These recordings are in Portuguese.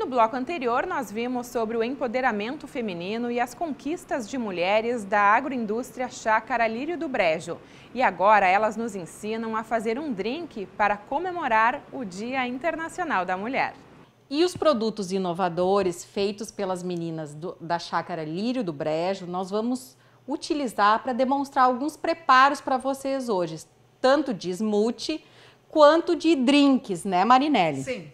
No bloco anterior, nós vimos sobre o empoderamento feminino e as conquistas de mulheres da agroindústria Chácara Lírio do Brejo. E agora elas nos ensinam a fazer um drink para comemorar o Dia Internacional da Mulher. E os produtos inovadores feitos pelas meninas do, da Chácara Lírio do Brejo, nós vamos utilizar para demonstrar alguns preparos para vocês hoje, tanto de smoothie quanto de drinks, né, Marinelli? Sim.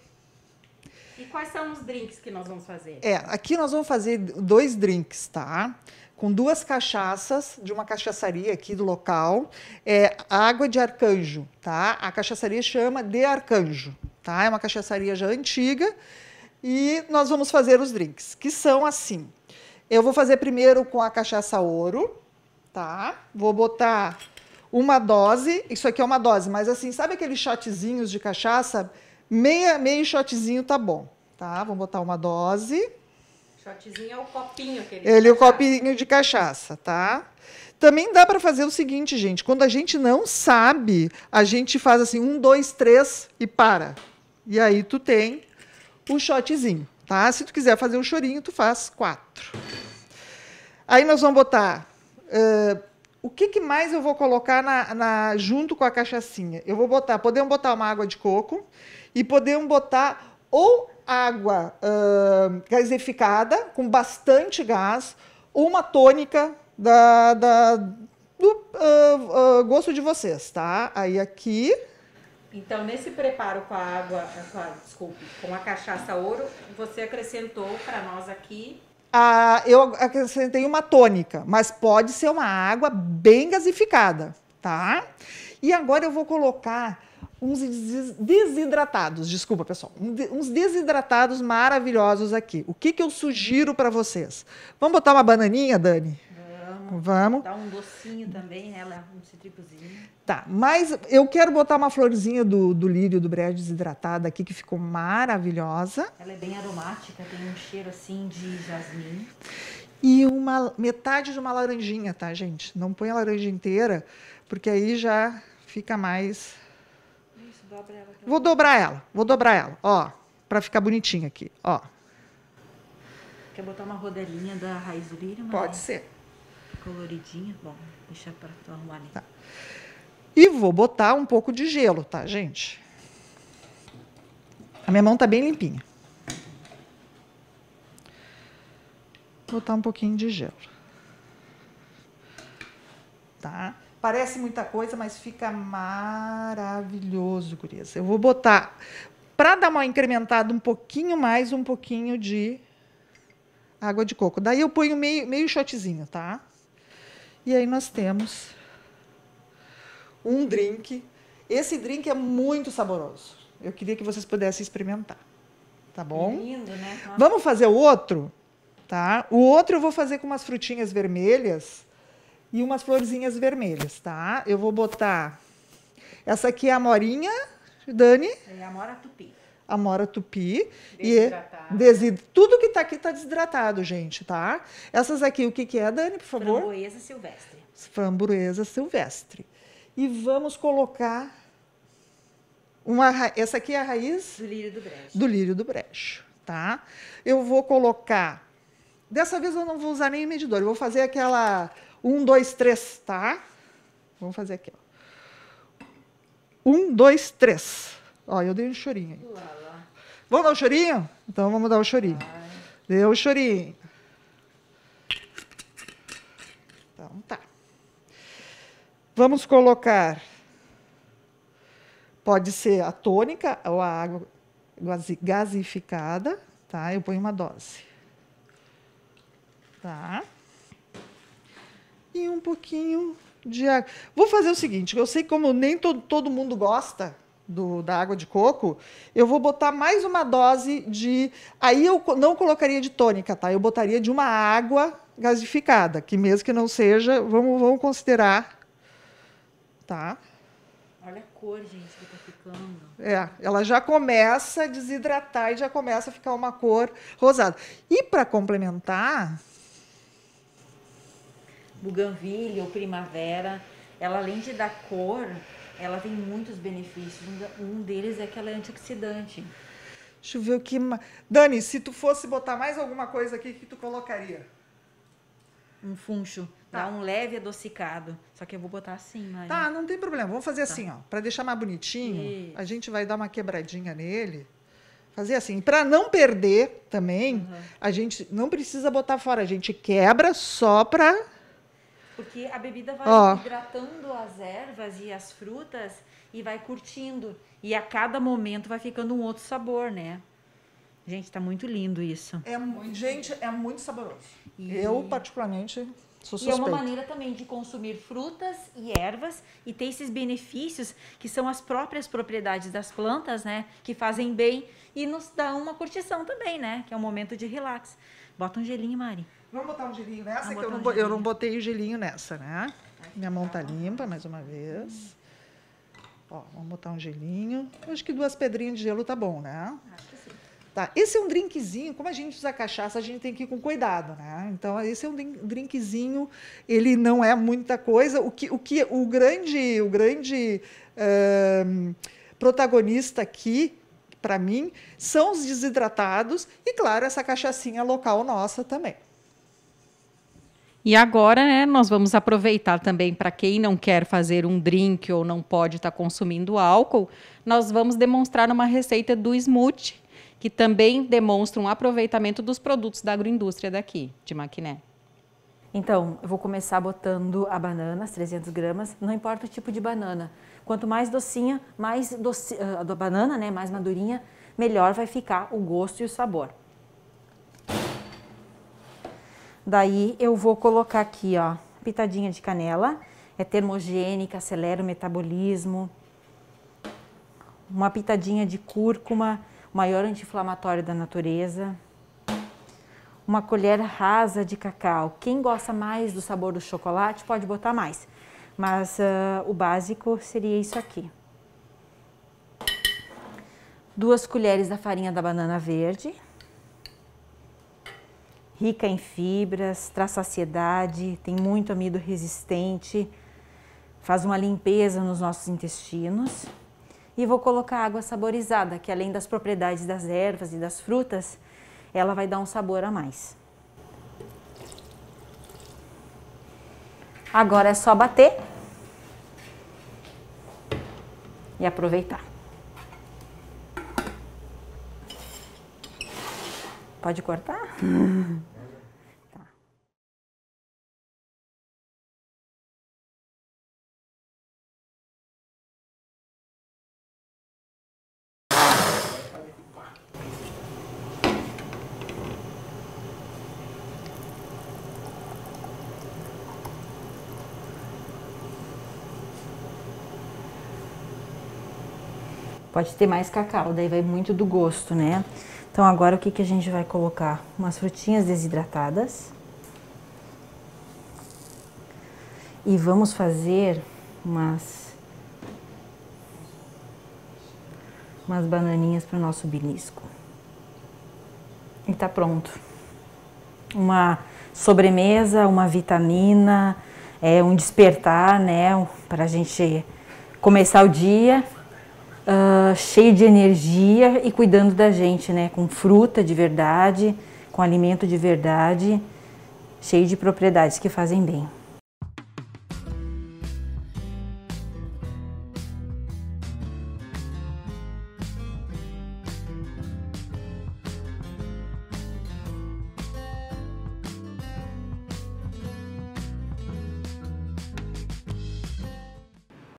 E quais são os drinks que nós vamos fazer? É, aqui nós vamos fazer dois drinks, tá? Com duas cachaças de uma cachaçaria aqui do local, é água de arcanjo, tá? A cachaçaria chama de arcanjo, tá? É uma cachaçaria já antiga e nós vamos fazer os drinks, que são assim. Eu vou fazer primeiro com a cachaça ouro, tá? Vou botar uma dose, isso aqui é uma dose, mas assim, sabe aqueles shotzinhos de cachaça Meia, meio shotzinho tá bom, tá? Vamos botar uma dose. Shotzinho é o copinho que ele Ele é o copinho de cachaça, tá? Também dá para fazer o seguinte, gente. Quando a gente não sabe, a gente faz assim, um, dois, três e para. E aí tu tem o shotzinho, tá? Se tu quiser fazer um chorinho, tu faz quatro. Aí nós vamos botar... Uh, o que, que, mais eu vou colocar na, na, junto com a cachaçinha? Eu vou botar, podemos botar uma água de coco e podemos botar ou água uh, gasificada com bastante gás, ou uma tônica da, da do uh, uh, gosto de vocês, tá? Aí aqui. Então, nesse preparo com a água, com a, desculpe, com a cachaça ouro, você acrescentou para nós aqui ah, eu acrescentei é uma tônica, mas pode ser uma água bem gasificada, tá? E agora eu vou colocar uns desidratados, desculpa pessoal, uns desidratados maravilhosos aqui. O que, que eu sugiro para vocês? Vamos botar uma bananinha, Dani? Vamos. Dá um docinho também, é Um citricozinho. Tá, mas eu quero botar uma florzinha do, do lírio do brejo desidratada aqui, que ficou maravilhosa. Ela é bem aromática, tem um cheiro assim de jasmim. E uma metade de uma laranjinha, tá, gente? Não põe a laranja inteira, porque aí já fica mais. Isso, dobra ela. Vou dobrar ela, vou dobrar ela, ó, para ficar bonitinha aqui, ó. Quer botar uma rodelinha da raiz do lírio? Pode ser. Coloridinha, bom, deixar para tu arrumar ali. Tá. E vou botar um pouco de gelo, tá, gente? A minha mão tá bem limpinha. Vou botar um pouquinho de gelo. Tá? Parece muita coisa, mas fica maravilhoso, gurias. Eu vou botar, para dar uma incrementada um pouquinho mais, um pouquinho de água de coco. Daí eu ponho meio, meio shotzinho, tá? E aí nós temos um drink. Esse drink é muito saboroso. Eu queria que vocês pudessem experimentar. Tá bom? Lindo, né? Nossa. Vamos fazer o outro? Tá? O outro eu vou fazer com umas frutinhas vermelhas e umas florzinhas vermelhas, tá? Eu vou botar. Essa aqui é a Morinha, Dani. É a Mora Tupi amora tupi. Desidratado. E desid... Tudo que está aqui está desidratado, gente, tá? Essas aqui, o que, que é, Dani, por favor? Framboesa silvestre. Framboesa silvestre. E vamos colocar uma ra... essa aqui é a raiz do lírio do brejo. Do lírio do brejo, tá? Eu vou colocar Dessa vez eu não vou usar nem medidor, eu vou fazer aquela um, dois, três, tá? Vamos fazer aqui, ó. Um, dois, três. Ó, eu dei um chorinho. Aí. Vamos dar um chorinho? Então vamos dar o um chorinho. Ai. Deu o um chorinho. Então tá. Vamos colocar. Pode ser a tônica ou a água gasificada, tá? Eu ponho uma dose. Tá? E um pouquinho de água. Vou fazer o seguinte, eu sei como nem todo mundo gosta, do, da água de coco, eu vou botar mais uma dose de. Aí eu não colocaria de tônica, tá? Eu botaria de uma água gasificada, que mesmo que não seja, vamos, vamos considerar. Tá? Olha a cor, gente, que tá ficando. É, ela já começa a desidratar e já começa a ficar uma cor rosada. E para complementar. buganville ou primavera, ela além de dar cor, ela tem muitos benefícios. Um deles é que ela é antioxidante. Deixa eu ver o que. Dani, se tu fosse botar mais alguma coisa aqui, que tu colocaria? Um funcho. Tá. Dá um leve adocicado. Só que eu vou botar assim, Mari. Tá, não tem problema. Vamos fazer tá. assim, ó. Para deixar mais bonitinho, Isso. a gente vai dar uma quebradinha nele. Fazer assim. Para não perder também, uhum. a gente não precisa botar fora. A gente quebra só para porque a bebida vai oh. hidratando as ervas e as frutas e vai curtindo. E a cada momento vai ficando um outro sabor, né? Gente, tá muito lindo isso. É muito gente, é muito saboroso. E... Eu, particularmente, sou suspeita. E é uma maneira também de consumir frutas e ervas e ter esses benefícios que são as próprias propriedades das plantas, né? Que fazem bem e nos dá uma curtição também, né? Que é um momento de relax. Bota um gelinho, Mari. Vamos botar um gelinho nessa? que eu não, um eu não botei o gelinho nessa, né? Minha mão tá, tá limpa, mais uma vez. Ó, vamos botar um gelinho. Eu acho que duas pedrinhas de gelo tá bom, né? Acho que sim. Tá, esse é um drinkzinho, como a gente usa cachaça, a gente tem que ir com cuidado, né? Então, esse é um drinkzinho, ele não é muita coisa. O que o, que, o grande, o grande uh, protagonista aqui, para mim, são os desidratados e, claro, essa cachaçinha local nossa também. E agora, né, nós vamos aproveitar também para quem não quer fazer um drink ou não pode estar tá consumindo álcool, nós vamos demonstrar uma receita do smoothie, que também demonstra um aproveitamento dos produtos da agroindústria daqui, de Maquiné. Então, eu vou começar botando a banana, as 300 gramas, não importa o tipo de banana. Quanto mais docinha, mais doci, a ah, banana, né, mais madurinha, melhor vai ficar o gosto e o sabor. Daí eu vou colocar aqui, ó, pitadinha de canela. É termogênica, acelera o metabolismo. Uma pitadinha de cúrcuma, maior anti-inflamatório da natureza. Uma colher rasa de cacau. Quem gosta mais do sabor do chocolate pode botar mais. Mas uh, o básico seria isso aqui. Duas colheres da farinha da banana verde rica em fibras, traz saciedade, tem muito amido resistente, faz uma limpeza nos nossos intestinos. E vou colocar água saborizada, que além das propriedades das ervas e das frutas, ela vai dar um sabor a mais. Agora é só bater e aproveitar. Pode cortar? Tá. Pode ter mais cacau, daí vai muito do gosto, né? Então agora o que, que a gente vai colocar? Umas frutinhas desidratadas. E vamos fazer umas, umas bananinhas para o nosso bilisco. E tá pronto. Uma sobremesa, uma vitamina, é um despertar, né, para a gente começar o dia uh, cheio de energia e cuidando da gente, né? Com fruta de verdade, com alimento de verdade, cheio de propriedades que fazem bem.